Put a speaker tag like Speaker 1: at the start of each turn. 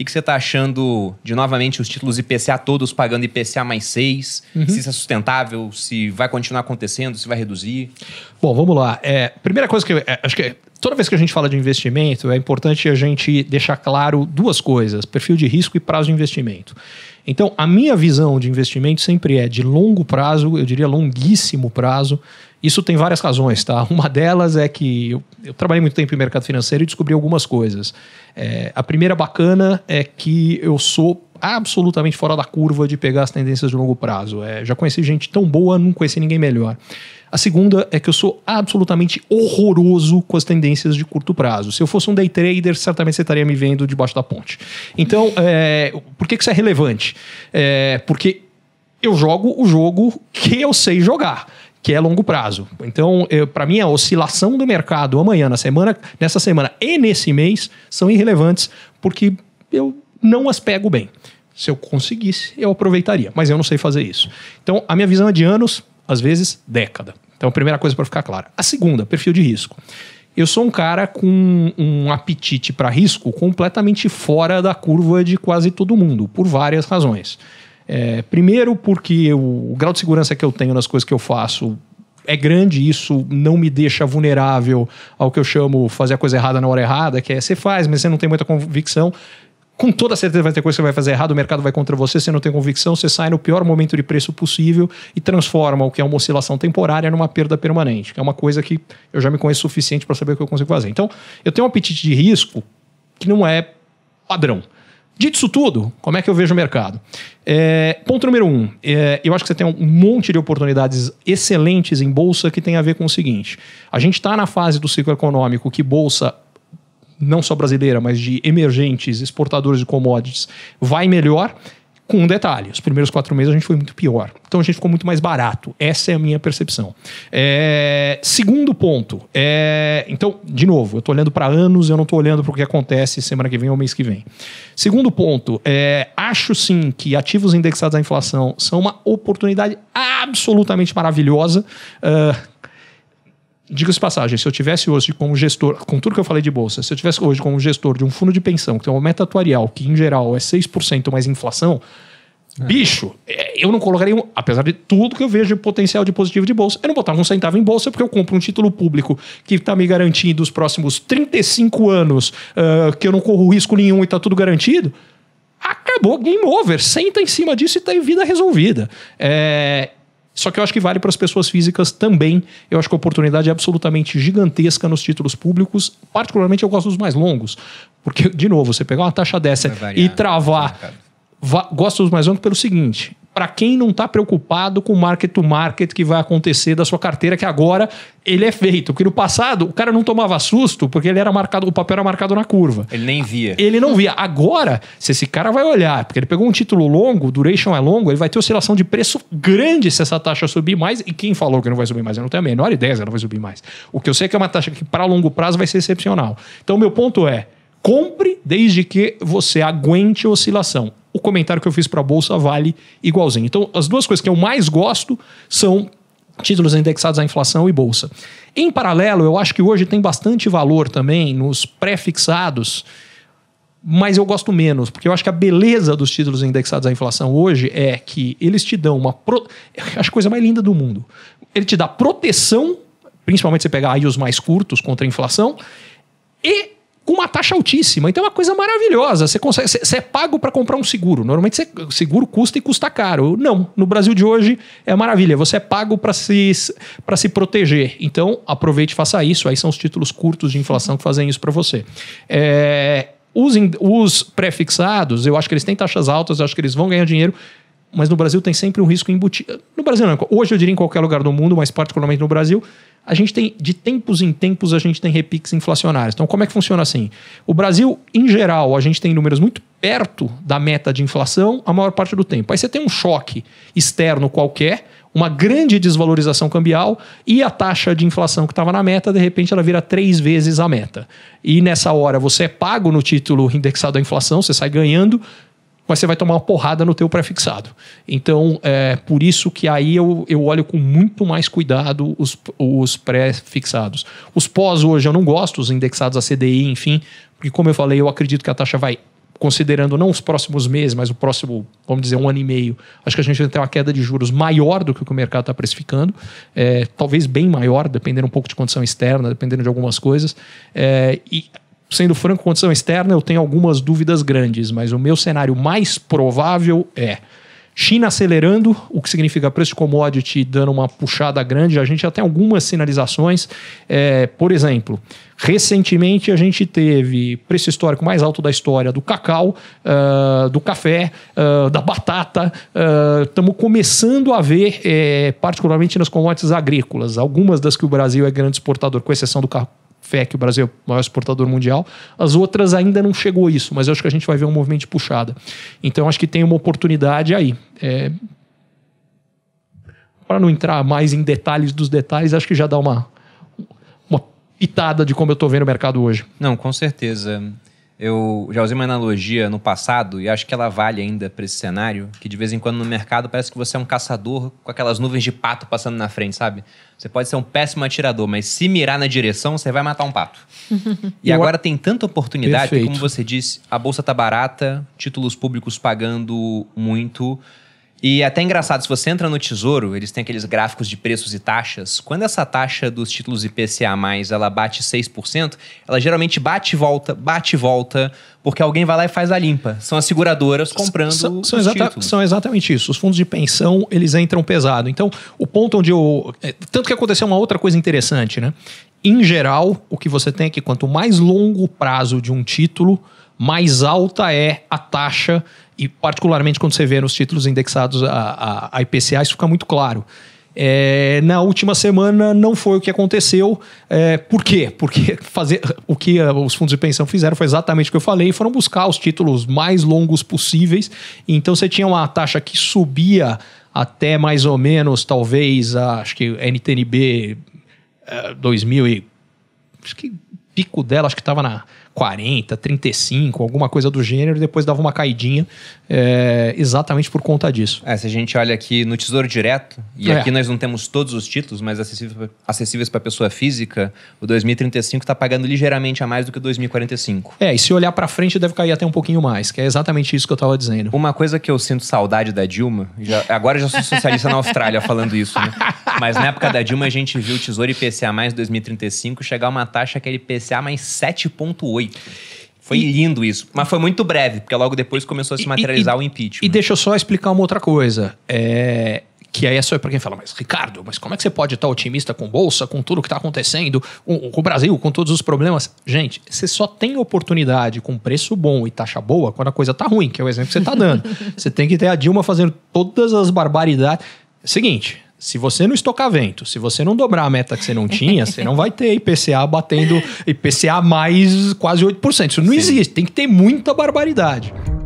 Speaker 1: E que, você está achando de novamente os títulos IPCA todos pagando IPCA mais 6? Uhum. Se isso é sustentável, se vai continuar acontecendo, se vai reduzir? Bom, vamos lá. É, primeira
Speaker 2: coisa que eu, é, acho que toda vez que a gente fala de investimento, é importante a gente deixar claro duas coisas: perfil de risco e prazo de investimento. Então, a minha visão de investimento sempre é de longo prazo, eu diria longuíssimo prazo. Isso tem várias razões, tá? Uma delas é que eu, eu trabalhei muito tempo em mercado financeiro e descobri algumas coisas. É, a primeira bacana é que eu sou absolutamente fora da curva de pegar as tendências de longo prazo. É, já conheci gente tão boa, não conheci ninguém melhor. A segunda é que eu sou absolutamente horroroso com as tendências de curto prazo. Se eu fosse um day trader, certamente você estaria me vendo debaixo da ponte. Então, é, por que, que isso é relevante? É, porque eu jogo o jogo que eu sei jogar que é longo prazo. Então, para mim, a oscilação do mercado amanhã, na semana, nessa semana e nesse mês são irrelevantes porque eu não as pego bem. Se eu conseguisse, eu aproveitaria, mas eu não sei fazer isso. Então, a minha visão é de anos, às vezes década. Então, a primeira coisa para ficar clara. A segunda, perfil de risco. Eu sou um cara com um apetite para risco completamente fora da curva de quase todo mundo, por várias razões. É, primeiro, porque o, o grau de segurança que eu tenho nas coisas que eu faço é grande, isso não me deixa vulnerável ao que eu chamo fazer a coisa errada na hora errada, que é você faz, mas você não tem muita convicção. Com toda certeza vai ter coisa que você vai fazer errado, o mercado vai contra você, você não tem convicção, você sai no pior momento de preço possível e transforma o que é uma oscilação temporária numa perda permanente, que é uma coisa que eu já me conheço suficiente para saber o que eu consigo fazer. Então, eu tenho um apetite de risco que não é padrão. Dito isso tudo, como é que eu vejo o mercado? É, ponto número um, é, eu acho que você tem um monte de oportunidades excelentes em bolsa que tem a ver com o seguinte: a gente está na fase do ciclo econômico que bolsa não só brasileira, mas de emergentes, exportadores de commodities, vai melhor. Com um detalhe, os primeiros quatro meses a gente foi muito pior. Então a gente ficou muito mais barato. Essa é a minha percepção. É, segundo ponto, é, então, de novo, eu estou olhando para anos, eu não estou olhando para o que acontece semana que vem ou mês que vem. Segundo ponto, é, acho sim que ativos indexados à inflação são uma oportunidade absolutamente maravilhosa. Uh, diga-se passagem, se eu tivesse hoje como gestor, com tudo que eu falei de bolsa, se eu tivesse hoje como gestor de um fundo de pensão que tem uma meta atuarial que em geral é 6% mais inflação, é. bicho, é, eu não colocaria, um, apesar de tudo que eu vejo de potencial de positivo de bolsa, eu não botava um centavo em bolsa porque eu compro um título público que está me garantindo os próximos 35 anos, uh, que eu não corro risco nenhum e está tudo garantido acabou, game over. Senta em cima disso e tem tá vida resolvida. É, só que eu acho que vale para as pessoas físicas também. Eu acho que a oportunidade é absolutamente gigantesca nos títulos públicos. Particularmente eu gosto dos mais longos. Porque, de novo, você pegar uma taxa dessa variar, e travar. Né, gosto dos mais longos pelo seguinte: para quem não está preocupado com o market to market que vai acontecer da sua carteira, que agora ele é feito. Porque no passado o cara não tomava susto porque ele era marcado, o papel era marcado na curva.
Speaker 1: Ele nem via.
Speaker 2: Ele não via. Agora, se esse cara vai olhar, porque ele pegou um título longo, duration é longo, ele vai ter oscilação de preço grande se essa taxa subir mais. E quem falou que não vai subir mais? Eu não tenho a menor ideia se ela vai subir mais. O que eu sei é que é uma taxa que para longo prazo vai ser excepcional. Então, meu ponto é. Compre desde que você aguente a oscilação o comentário que eu fiz para a bolsa vale igualzinho. Então, as duas coisas que eu mais gosto são títulos indexados à inflação e bolsa. Em paralelo, eu acho que hoje tem bastante valor também nos pré-fixados, mas eu gosto menos, porque eu acho que a beleza dos títulos indexados à inflação hoje é que eles te dão uma. Pro... Acho a coisa mais linda do mundo. Ele te dá proteção, principalmente se você pegar aí os mais curtos contra a inflação, e com uma taxa altíssima. Então é uma coisa maravilhosa. Você consegue, você é pago para comprar um seguro. Normalmente você, seguro custa e custa caro. Não, no Brasil de hoje é maravilha. Você é pago para se para se proteger. Então aproveite, e faça isso. Aí são os títulos curtos de inflação que fazem isso para você. É, os, os prefixados, eu acho que eles têm taxas altas, eu acho que eles vão ganhar dinheiro mas no Brasil tem sempre um risco embutido. No Brasil não, hoje eu diria em qualquer lugar do mundo, mas particularmente no Brasil, a gente tem, de tempos em tempos, a gente tem repiques inflacionários. Então, como é que funciona assim? O Brasil, em geral, a gente tem números muito perto da meta de inflação a maior parte do tempo. Aí você tem um choque externo qualquer, uma grande desvalorização cambial e a taxa de inflação que estava na meta, de repente ela vira três vezes a meta. E nessa hora você é pago no título indexado à inflação, você sai ganhando, mas você vai tomar uma porrada no teu pré-fixado. Então, é por isso que aí eu, eu olho com muito mais cuidado os, os pré-fixados. Os pós hoje eu não gosto, os indexados a CDI, enfim, porque como eu falei, eu acredito que a taxa vai considerando não os próximos meses, mas o próximo, vamos dizer, um ano e meio, acho que a gente vai ter uma queda de juros maior do que o que o mercado está precificando, é, talvez bem maior, dependendo um pouco de condição externa, dependendo de algumas coisas. É, e sendo franco, condição externa, eu tenho algumas dúvidas grandes, mas o meu cenário mais provável é China acelerando, o que significa preço commodity dando uma puxada grande. A gente já tem algumas sinalizações. É, por exemplo, recentemente a gente teve preço histórico mais alto da história do cacau, uh, do café, uh, da batata. Estamos ah, uh, começando a ver, é, particularmente nas commodities agrícolas, algumas das que o Brasil é grande exportador, com exceção do cacau fé que o Brasil é o maior exportador mundial. As outras ainda não chegou a isso, mas acho que a gente vai ver um movimento de puxada. Então acho que tem uma oportunidade aí. É... Para não entrar mais em detalhes dos detalhes, acho que já dá uma, uma pitada de como eu estou vendo o mercado hoje.
Speaker 1: Não, com certeza. Eu já usei uma analogia no passado e acho que ela vale ainda para esse cenário, que de vez em quando no mercado parece que você é um caçador com aquelas nuvens de pato passando na frente, sabe? Você pode ser um péssimo atirador, mas se mirar na direção, você vai matar um pato. e agora tem tanta oportunidade, que, como você disse, a bolsa tá barata, títulos públicos pagando muito. E é até engraçado, se você entra no Tesouro, eles têm aqueles gráficos de preços e taxas. Quando essa taxa dos títulos IPCA+, ela bate 6%, ela geralmente bate e volta, bate e volta, porque alguém vai lá e faz a limpa. São as seguradoras comprando são, são, exata, são
Speaker 2: exatamente isso. Os fundos de pensão, eles entram pesado. Então, o ponto onde eu... É, tanto que aconteceu uma outra coisa interessante, né? Em geral, o que você tem é que quanto mais longo o prazo de um título mais alta é a taxa, e particularmente quando você vê nos títulos indexados a, a, a IPCA, isso fica muito claro. É, na última semana não foi o que aconteceu. É, por quê? Porque fazer, o que é, os fundos de pensão fizeram foi exatamente o que eu falei: foram buscar os títulos mais longos possíveis. Então você tinha uma taxa que subia até mais ou menos, talvez, a, acho que NTNB é, 2000 e. Acho que pico dela, acho que estava na 40, 35, alguma coisa do gênero, e depois dava uma caidinha
Speaker 1: é, exatamente por conta disso. É, se a gente olha aqui no Tesouro Direto, e é. aqui nós não temos todos os títulos, mas acessíveis para pessoa física, o 2035 está pagando ligeiramente a mais do que o 2045. É, e se olhar para frente deve cair até um pouquinho mais, que é exatamente isso que eu estava dizendo. Uma coisa que eu sinto saudade da Dilma, já, agora eu já sou socialista na Austrália falando isso, né? Mas na época da Dilma a gente viu o Tesouro IPCA mais 2035 chegar a uma taxa que era IPCA mais 7,8. Foi lindo isso. Mas foi muito breve, porque logo depois começou a se materializar e, o impeachment.
Speaker 2: E deixa eu só explicar uma outra coisa. É, que aí é só para quem fala, mas Ricardo, mas como é que você pode estar otimista com bolsa, com tudo que está acontecendo, com, com, o Brasil, com todos os problemas? Gente, você só tem oportunidade com preço bom e taxa boa quando a coisa tá ruim, que é o exemplo que você está dando. você tem que ter a Dilma fazendo todas as barbaridades. Seguinte, se você não estocar vento, se você não dobrar a meta que você não tinha, você não vai ter IPCA batendo IPCA mais quase 8%. Isso não Sim. existe, tem que ter muita barbaridade.